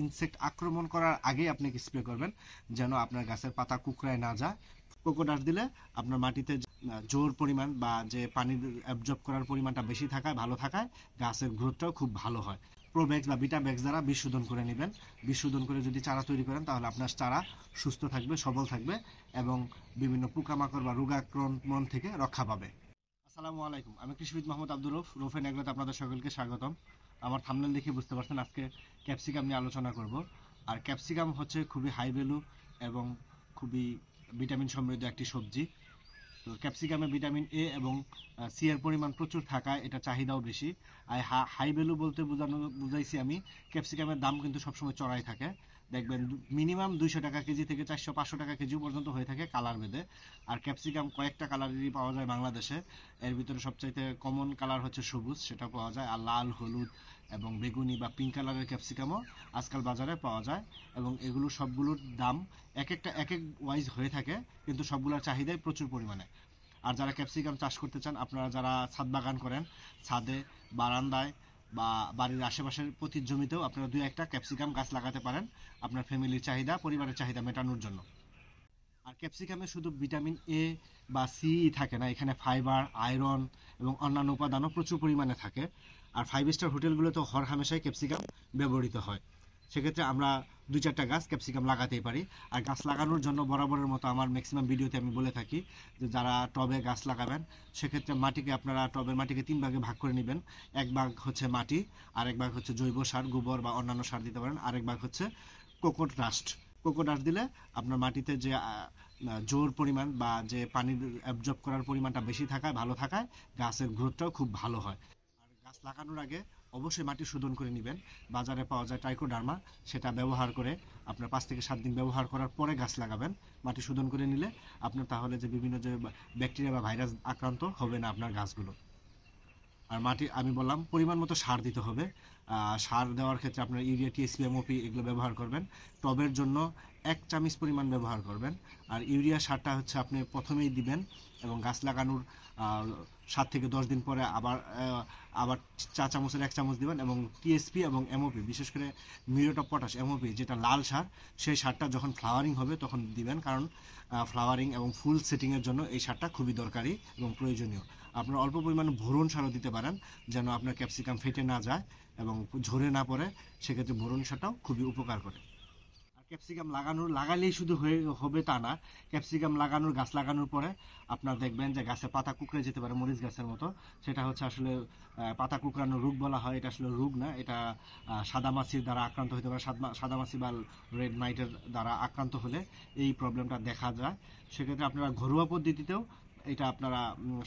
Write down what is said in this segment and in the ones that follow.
insect আক্রমণ করার আগেই আপনি স্প্রে করবেন যেন আপনার গাছের পাতা কুকরায় না যায় কোকোডাস দিলে আপনার মাটিতে জোর পরিমাণ বা যে পানির অ্যাবজর্ব করার পরিমাণটা বেশি থাকায় ভালো থাকায় গাছের গ্রোথটাও খুব ভালো হয় প্রোব্যাক্স বা বিটা দ্বারা বিশোধন করে নেবেন বিশোধন করে যদি চারা তৈরি করেন তাহলে আপনার চারা সুস্থ থাকবে সবল থাকবে এবং বিভিন্ন পোকামাকড় বা রোগাক্রমণ থেকে রক্ষা পাবে আসসালামু আলাইকুম আমি কৃষিবিদ মোহাম্মদ আব্দুর রফ রোফেন এগুলোতে আপনাদের সকলকে স্বাগতম আমার থামনেল দেখে বুঝতে পারছেন আজকে ক্যাপসিকাম নিয়ে আলোচনা করব আর ক্যাপসিকাম হচ্ছে খুবই হাই ভ্যালু এবং খুবই ভিটামিন সমৃদ্ধ একটি সবজি তো ক্যাপসিকামে ভিটামিন এ এবং সি এর পরিমাণ প্রচুর থাকায় এটা চাহিদাও বেশি আর হাই ভ্যালু বলতে বোঝানো বুঝাইছি আমি ক্যাপসিকামের দাম কিন্তু সবসময় চড়াই থাকে দেখবেন মিনিমাম দুইশো টাকা কেজি থেকে চারশো পাঁচশো টাকা কেজি পর্যন্ত হয়ে থাকে কালার ভেদে আর ক্যাপসিকাম কয়েকটা কালারেরই পাওয়া যায় বাংলাদেশে এর ভিতরে সবচাইতে কমন কালার হচ্ছে সবুজ সেটা পাওয়া যায় আর লাল হলুদ এবং বেগুনি বা পিঙ্ক কালারের ক্যাপসিকামও আজকাল বাজারে পাওয়া যায় এবং এগুলো সবগুলোর দাম এক একটা এক এক ওয়াইজ হয়ে থাকে কিন্তু সবগুলোর চাহিদাই প্রচুর পরিমাণে আর যারা ক্যাপসিকাম চাষ করতে চান আপনারা যারা ছাদ বাগান করেন ছাদে বারান্দায় বা বাড়ির আশেপাশের প্রতি জমিতেও আপনারা দুই একটা ক্যাপসিকাম গাছ লাগাতে পারেন আপনার ফ্যামিলির চাহিদা পরিবারের চাহিদা মেটানোর জন্য আর ক্যাপসিকামে শুধু ভিটামিন এ বা সি থাকে না এখানে ফাইবার আয়রন এবং অন্যান্য উপাদানও প্রচুর পরিমাণে থাকে আর ফাইভ স্টার হোটেলগুলোতে হর হামেশাই ক্যাপসিকাম ব্যবহৃত হয় সেক্ষেত্রে আমরা দুই চারটা গাছ ক্যাপসিকাম লাগাতেই পারি আর গাছ লাগানোর জন্য বরাবরের মতো আমার ম্যাক্সিমাম ভিডিওতে আমি বলে থাকি যে যারা টবে গাছ লাগাবেন সেক্ষেত্রে মাটিকে আপনারা টবের মাটিকে তিন ভাগে ভাগ করে নেবেন এক ভাগ হচ্ছে মাটি আর এক ভাগ হচ্ছে জৈব সার গোবর বা অন্যান্য সার দিতে পারেন আরেক ভাগ হচ্ছে কোকোট রাস্ট কোকোট রাস্ট দিলে আপনার মাটিতে যে জোর পরিমাণ বা যে পানির অ্যাবজর্ব করার পরিমাণটা বেশি থাকায় ভালো থাকায় গাছের গ্রোথটাও খুব ভালো হয় আর গাছ লাগানোর আগে অবশ্যই মাটি শোধন করে নেবেন বাজারে পাওয়া যায় টাইকোডার্মা সেটা ব্যবহার করে আপনার পাঁচ থেকে সাত দিন ব্যবহার করার পরে গাছ লাগাবেন মাটি শোধন করে নিলে আপনার তাহলে যে বিভিন্ন যে ব্যাকটেরিয়া বা ভাইরাস আক্রান্ত হবে না আপনার গাছগুলো আর মাটি আমি বললাম পরিমাণ মতো সার দিতে হবে সার দেওয়ার ক্ষেত্রে আপনার ইউরিয়া টিএসপি এমওপি এগুলো ব্যবহার করবেন টবের জন্য এক চামিচ পরিমাণ ব্যবহার করবেন আর ইউরিয়া সারটা হচ্ছে আপনি প্রথমেই দিবেন এবং গাছ লাগানোর সাত থেকে দশ দিন পরে আবার আবার চা চামচের এক চামচ দেবেন এবং টিএসপি এবং এমওপি বিশেষ করে মিউরেট অফ পটাশ এমওপি যেটা লাল সার সেই সারটা যখন ফ্লাওয়ারিং হবে তখন দিবেন কারণ ফ্লাওয়ারিং এবং ফুল সেটিংয়ের জন্য এই সারটা খুবই দরকারি এবং প্রয়োজনীয় আপনার অল্প পরিমাণ ভরুন সারও দিতে পারেন যেন আপনার ক্যাপসিকাম ফেটে না যায় এবং ঝরে না পড়ে সেক্ষেত্রে ভরুন সারটাও খুবই উপকার করে ক্যাপসিকাম লাগানোর লাগালেই শুধু হয়ে হবে তা না ক্যাপসিকাম লাগানোর গাছ লাগানোর পরে আপনার দেখবেন যে গাছে পাতা কুকড়ে যেতে পারে মরিচ গাছের মতো সেটা হচ্ছে আসলে পাতা কুকড়ানোর রোগ বলা হয় এটা আসলে রোগ না এটা সাদামাছির দ্বারা আক্রান্ত হতে পারে সাদামাছি বা রেড মাইটের দ্বারা আক্রান্ত হলে এই প্রবলেমটা দেখা যায় সেক্ষেত্রে আপনারা ঘরোয়া পদ্ধতিতেও এটা আপনারা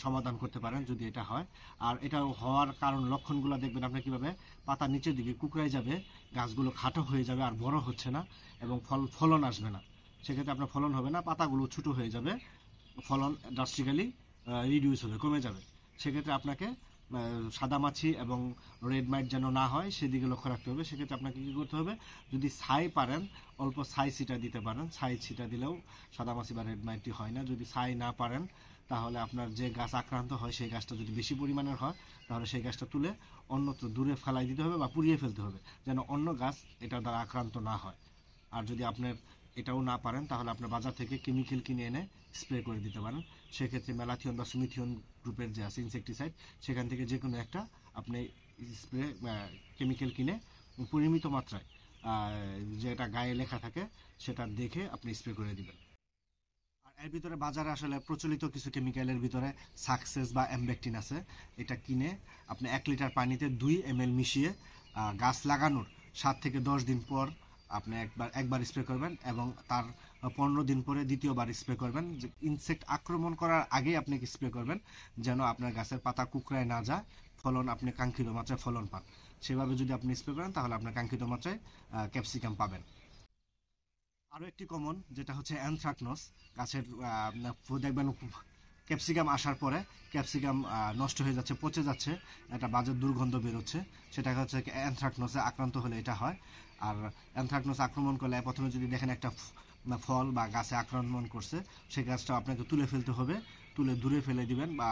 সমাধান করতে পারেন যদি এটা হয় আর এটা হওয়ার কারণ লক্ষণগুলো দেখবেন আপনার কীভাবে পাতা নিচের দিকে কুকড়ায় যাবে গাছগুলো খাটো হয়ে যাবে আর বড় হচ্ছে না এবং ফল ফলন আসবে না সেক্ষেত্রে আপনার ফলন হবে না পাতাগুলো ছোটো হয়ে যাবে ফলন ড্রাস্টিক্যালি রিডিউস হবে কমে যাবে সেক্ষেত্রে আপনাকে সাদামাছি এবং রেড মাইট যেন না হয় সেদিকে লক্ষ্য রাখতে হবে সেক্ষেত্রে আপনাকে কী করতে হবে যদি ছাই পারেন অল্প ছাই ছিটা দিতে পারেন ছাই ছিটা দিলেও সাদামাছি বা রেড মাইটটি হয় না যদি ছাই না পারেন তাহলে আপনার যে গাছ আক্রান্ত হয় সেই গাছটা যদি বেশি পরিমাণের হয় তাহলে সেই গাছটা তুলে অন্যত্র দূরে ফেলাই দিতে হবে বা পুড়িয়ে ফেলতে হবে যেন অন্য গাছ এটা দ্বারা আক্রান্ত না হয় আর যদি আপনার এটাও না পারেন তাহলে আপনার বাজার থেকে কেমিক্যাল কিনে এনে স্প্রে করে দিতে পারেন সেক্ষেত্রে মেলাথিয়ন বা সুমিথিয়ন গ্রুপের যে আছে ইনসেকটিসাইড সেখান থেকে যে কোনো একটা আপনি স্প্রে কেমিক্যাল কিনে পরিমিত মাত্রায় যেটা গায়ে লেখা থাকে সেটা দেখে আপনি স্প্রে করে দিবেন এর ভিতরে বাজারে আসলে প্রচলিত কিছু কেমিক্যালের ভিতরে সাকসেস বা অ্যামবেকটিন আছে এটা কিনে আপনি এক লিটার পানিতে দুই এম মিশিয়ে গাছ লাগানোর সাত থেকে দশ দিন পর আপনি একবার একবার স্প্রে করবেন এবং তার পনেরো দিন পরে দ্বিতীয়বার স্প্রে করবেন যে ইনসেক্ট আক্রমণ করার আগেই আপনি স্প্রে করবেন যেন আপনার গাছের পাতা কুকরায় না যায় ফলন আপনি কাঙ্ক্ষিত মাত্রায় ফলন পান সেভাবে যদি আপনি স্প্রে করেন তাহলে আপনার কাঙ্ক্ষিত মাত্রায় ক্যাপসিকাম পাবেন আরও একটি কমন যেটা হচ্ছে অ্যানথ্রাকনস গাছের দেখবেন ক্যাপসিকাম আসার পরে ক্যাপসিকাম নষ্ট হয়ে যাচ্ছে পচে যাচ্ছে একটা বাজে দুর্গন্ধ বেরোচ্ছে সেটা হচ্ছে অ্যানথ্রাকনসে আক্রান্ত হলে এটা হয় আর অ্যানথ্রাকনস আক্রমণ করলে প্রথমে যদি দেখেন একটা ফল বা গাছে আক্রমণ করছে সেই গাছটা আপনাকে তুলে ফেলতে হবে তুলে দূরে ফেলে দিবেন বা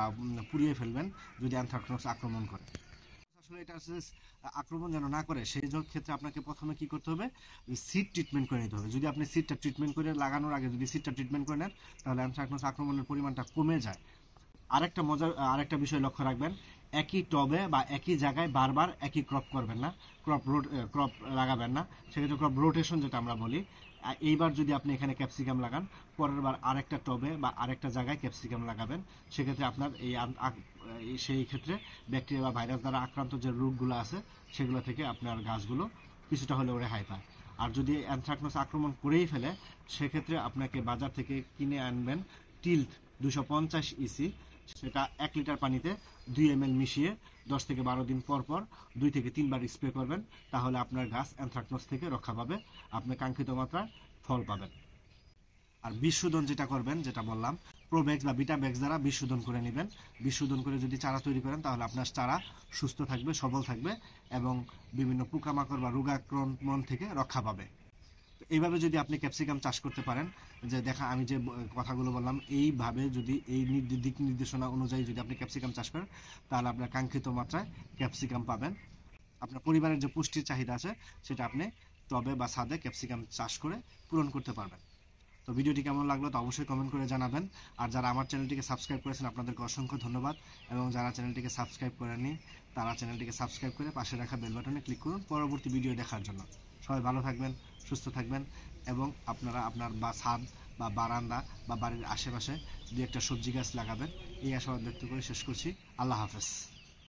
পুড়িয়ে ফেলবেন যদি অ্যানথ্রাকনস আক্রমণ করে আসলে এটা আক্রমণ যেন না করে সেই ক্ষেত্রে আপনাকে প্রথমে কি করতে হবে সিট ট্রিটমেন্ট করে নিতে হবে যদি আপনি সিটটা ট্রিটমেন্ট করে লাগানোর আগে যদি সিটটা ট্রিটমেন্ট করে নেন তাহলে অ্যানথ্রাকনোস আক্রমণের পরিমাণটা কমে যায় আরেকটা মজার আরেকটা বিষয় লক্ষ্য রাখবেন একই টবে বা একই জায়গায় বারবার একই ক্রপ করবেন না ক্রপ রোট ক্রপ লাগাবেন না সেক্ষেত্রে ক্রপ রোটেশন যেটা আমরা বলি এইবার যদি আপনি এখানে ক্যাপসিকাম লাগান পরের বার আরেকটা টবে বা আরেকটা জায়গায় ক্যাপসিকাম লাগাবেন সেক্ষেত্রে আপনার এই সেই ক্ষেত্রে ব্যাকটেরিয়া বা ভাইরাস দ্বারা আক্রান্ত যে রোগগুলো আছে সেগুলো থেকে আপনার গাছগুলো কিছুটা হলেও রেহাই পায় আর যদি অ্যানথ্রাকনোস আক্রমণ করেই ফেলে সেক্ষেত্রে আপনাকে বাজার থেকে কিনে আনবেন টিল্ট দুশো ইসি সেটা এক লিটার পানিতে দুই এম মিশিয়ে দশ থেকে বারো দিন পর পর দুই থেকে তিনবার স্প্রে করবেন তাহলে আপনার গাছ অ্যানথ্রাকনোস থেকে রক্ষা পাবে আপনি কাঙ্ক্ষিত মাত্রায় ফল পাবেন আর বিশোধন যেটা করবেন যেটা বললাম প্রোব্যাক্স বা বিটা ব্যাগস দ্বারা বিশোধন করে নেবেন বিশোধন করে যদি চারা তৈরি করেন তাহলে আপনার চারা সুস্থ থাকবে সবল থাকবে এবং বিভিন্ন পোকামাকড় বা রোগাক্রমণ থেকে রক্ষা পাবে এইভাবে যদি আপনি ক্যাপসিকাম চাষ করতে পারেন যে দেখা আমি যে কথাগুলো বললাম এইভাবে যদি এই দিক নির্দেশনা অনুযায়ী যদি আপনি ক্যাপসিকাম চাষ করেন তাহলে আপনার কাঙ্ক্ষিত মাত্রায় ক্যাপসিকাম পাবেন আপনার পরিবারের যে পুষ্টির চাহিদা আছে সেটা আপনি টবে বা সাদে ক্যাপসিকাম চাষ করে পূরণ করতে পারবেন তো ভিডিওটি কেমন লাগলো তো অবশ্যই কমেন্ট করে জানাবেন আর যারা আমার চ্যানেলটিকে সাবস্ক্রাইব করেছেন আপনাদেরকে অসংখ্য ধন্যবাদ এবং যারা চ্যানেলটিকে সাবস্ক্রাইব করেনি তারা চ্যানেলটিকে সাবস্ক্রাইব করে পাশে রাখা বেল বাটনে ক্লিক করুন পরবর্তী ভিডিও দেখার জন্য সবাই ভালো থাকবেন সুস্থ থাকবেন এবং আপনারা আপনার বা ছাদ বা বারান্দা বা বাড়ির আশেপাশে দু একটা সবজি গাছ লাগাবেন এই আশাবাদ ব্যক্ত করে শেষ করছি আল্লাহ হাফেজ